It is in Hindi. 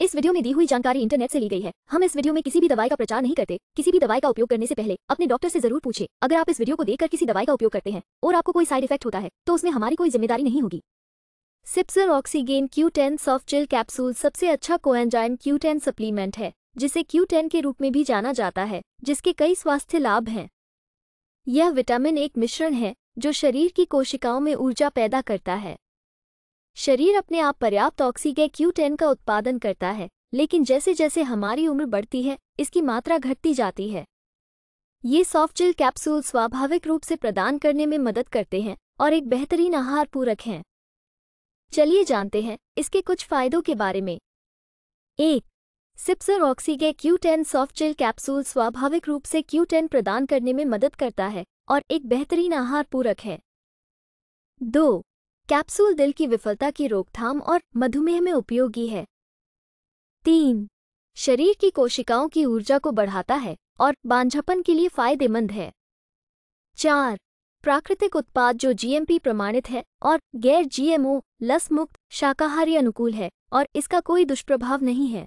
इस वीडियो में दी हुई जानकारी इंटरनेट से ली गई है हम इस वीडियो में किसी भी दवाई का प्रचार नहीं करते किसी भी दवाई का उपयोग करने से पहले अपने डॉक्टर से जरूर पूछे अगर आप इस वीडियो को देखकर किसी दवाई का उपयोग करते हैं और आपको कोई साइड इफेक्ट होता है तो उसमें हमारी कोई जिम्मेदारी नहीं होगी सिप्सर ऑक्सीगेन क्यू टेन कैप्सूल सबसे अच्छा कोएंजाइम क्यू सप्लीमेंट है जिसे क्यू के रूप में भी जाना जाता है जिसके कई स्वास्थ्य लाभ हैं यह विटामिन एक मिश्रण है जो शरीर की कोशिकाओं में ऊर्जा पैदा करता है शरीर अपने आप पर्याप्त ऑक्सीगे क्यू टेन का उत्पादन करता है लेकिन जैसे जैसे हमारी उम्र बढ़ती है इसकी मात्रा घटती जाती है ये सॉफ्टजिल कैप्सूल स्वाभाविक रूप से प्रदान करने में मदद करते हैं और एक बेहतरीन आहार पूरक हैं चलिए जानते हैं इसके कुछ फायदों के बारे में एक सिप्सर ऑक्सीगे क्यू टेन सॉफ्ट कैप्सूल स्वाभाविक रूप से क्यू टेन प्रदान करने में मदद करता है और एक बेहतरीन आहार पूरक है दो कैप्सूल दिल की विफलता की रोकथाम और मधुमेह में उपयोगी है तीन शरीर की कोशिकाओं की ऊर्जा को बढ़ाता है और बांझपन के लिए फायदेमंद है चार प्राकृतिक उत्पाद जो जीएमपी प्रमाणित है और गैर जीएमओ लस मुक्त शाकाहारी अनुकूल है और इसका कोई दुष्प्रभाव नहीं है